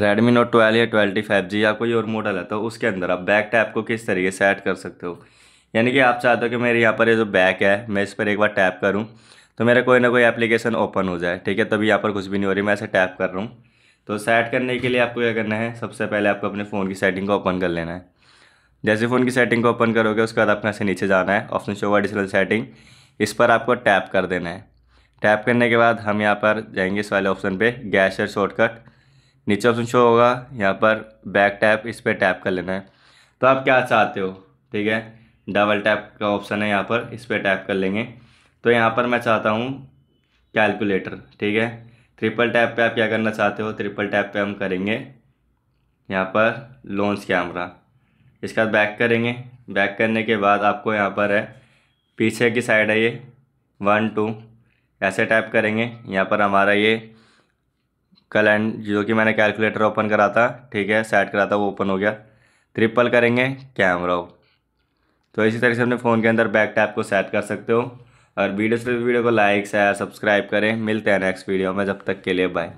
Redmi note twelve या ट्वेल्टी five G या कोई और मॉडल है तो उसके अंदर आप बैक टैप को किस तरीके सेट कर सकते हो यानी कि आप चाहते हो कि मेरे यहाँ पर ये जो बैक है मैं इस पर एक बार टैप करूँ तो मेरा कोई ना कोई एप्लीकेशन ओपन हो जाए ठीक है तभी यहाँ पर कुछ भी नहीं हो रही मैं ऐसे टैप कर रहा हूँ तो सेट करने के लिए आपको क्या करना है सबसे पहले आपको अपने फ़ोन की सेटिंग को ओपन कर लेना है जैसे फ़ोन की सेटिंग को ओपन करोगे उसके बाद आपको ऐसे नीचे जाना है ऑप्शन शो एडिशनल सेटिंग इस पर आपको टैप कर देना है टैप करने के बाद हम यहाँ पर जाएंगे इस वाले ऑप्शन पे गैशर शॉर्टकट नीचे ऑप्शन शो होगा यहाँ पर बैक टैप इस पर टैप कर लेना है तो आप क्या चाहते हो ठीक है डबल टैप का ऑप्शन है यहाँ पर इस पर टैप कर लेंगे तो यहाँ पर मैं चाहता हूँ कैलकुलेटर ठीक है ट्रिपल टैप पे आप क्या करना चाहते हो ट्रिपल टैप पे हम करेंगे यहाँ पर लॉन्च कैमरा इसके बाद बैक करेंगे बैक करने के बाद आपको यहाँ पर है पीछे की साइड है ये वन टू ऐसे टैप करेंगे यहाँ पर हमारा ये कल एंड जो कि मैंने कैलकुलेटर ओपन करा था ठीक है सेट करा था वो ओपन हो गया ट्रिपल करेंगे कैमरा तो इसी तरह से अपने फ़ोन के अंदर बैक टैप को सेट कर सकते हो और वीडियो से वीडियो को लाइक शेयर सब्सक्राइब करें मिलते हैं नेक्स्ट वीडियो में जब तक के लिए बाय